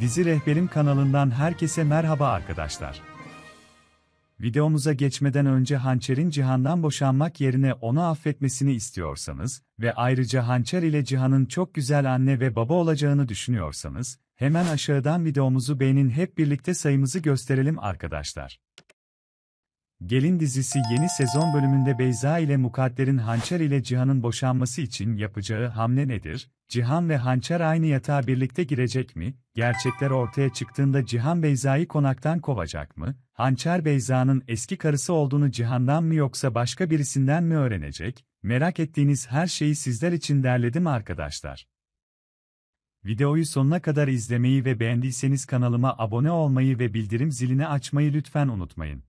Dizi Rehberim kanalından herkese merhaba arkadaşlar. Videomuza geçmeden önce Hançer'in Cihan'dan boşanmak yerine onu affetmesini istiyorsanız ve ayrıca Hançer ile Cihan'ın çok güzel anne ve baba olacağını düşünüyorsanız, hemen aşağıdan videomuzu beğenin hep birlikte sayımızı gösterelim arkadaşlar. Gelin dizisi yeni sezon bölümünde Beyza ile Mukadder'in Hançer ile Cihan'ın boşanması için yapacağı hamle nedir? Cihan ve Hançer aynı yatağa birlikte girecek mi? Gerçekler ortaya çıktığında Cihan Beyza'yı konaktan kovacak mı? Hançer Beyza'nın eski karısı olduğunu Cihan'dan mı yoksa başka birisinden mi öğrenecek? Merak ettiğiniz her şeyi sizler için derledim arkadaşlar. Videoyu sonuna kadar izlemeyi ve beğendiyseniz kanalıma abone olmayı ve bildirim zilini açmayı lütfen unutmayın.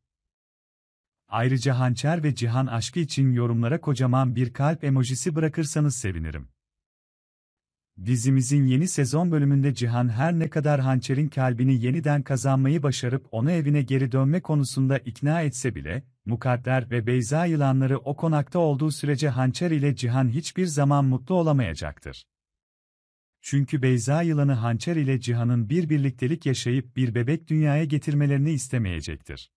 Ayrıca hançer ve cihan aşkı için yorumlara kocaman bir kalp emojisi bırakırsanız sevinirim. Dizimizin yeni sezon bölümünde Cihan her ne kadar hançerin kalbini yeniden kazanmayı başarıp onu evine geri dönme konusunda ikna etse bile, mukadder ve Beyza yılanları o konakta olduğu sürece hançer ile Cihan hiçbir zaman mutlu olamayacaktır. Çünkü Beyza yılanı hançer ile Cihan'ın bir birliktelik yaşayıp bir bebek dünyaya getirmelerini istemeyecektir.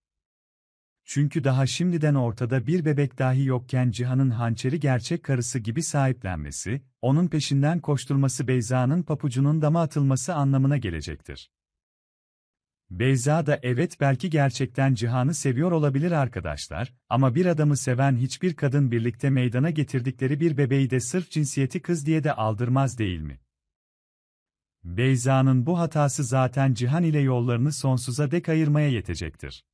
Çünkü daha şimdiden ortada bir bebek dahi yokken Cihan'ın hançeri gerçek karısı gibi sahiplenmesi, onun peşinden koşturması Beyza'nın papucunun dama atılması anlamına gelecektir. Beyza da evet belki gerçekten Cihan'ı seviyor olabilir arkadaşlar, ama bir adamı seven hiçbir kadın birlikte meydana getirdikleri bir bebeği de sırf cinsiyeti kız diye de aldırmaz değil mi? Beyza'nın bu hatası zaten Cihan ile yollarını sonsuza dek ayırmaya yetecektir.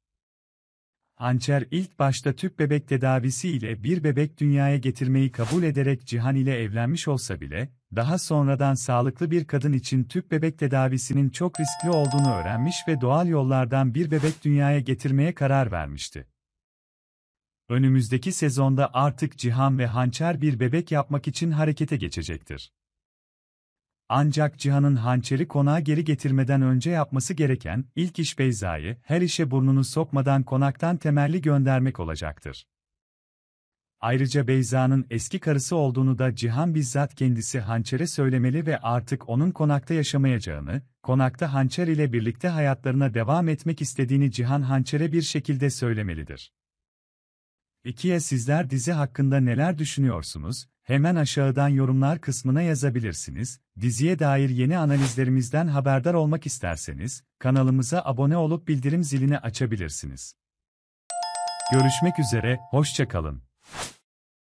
Hançer ilk başta tüp bebek tedavisi ile bir bebek dünyaya getirmeyi kabul ederek Cihan ile evlenmiş olsa bile, daha sonradan sağlıklı bir kadın için tüp bebek tedavisinin çok riskli olduğunu öğrenmiş ve doğal yollardan bir bebek dünyaya getirmeye karar vermişti. Önümüzdeki sezonda artık Cihan ve Hançer bir bebek yapmak için harekete geçecektir. Ancak Cihan'ın hançeri konağa geri getirmeden önce yapması gereken ilk iş Beyza'yı her işe burnunu sokmadan konaktan temelli göndermek olacaktır. Ayrıca Beyza'nın eski karısı olduğunu da Cihan bizzat kendisi hançere söylemeli ve artık onun konakta yaşamayacağını, konakta hançer ile birlikte hayatlarına devam etmek istediğini Cihan hançere bir şekilde söylemelidir. İkiye sizler dizi hakkında neler düşünüyorsunuz? Hemen aşağıdan yorumlar kısmına yazabilirsiniz. Diziye dair yeni analizlerimizden haberdar olmak isterseniz kanalımıza abone olup bildirim zilini açabilirsiniz. Görüşmek üzere, hoşçakalın.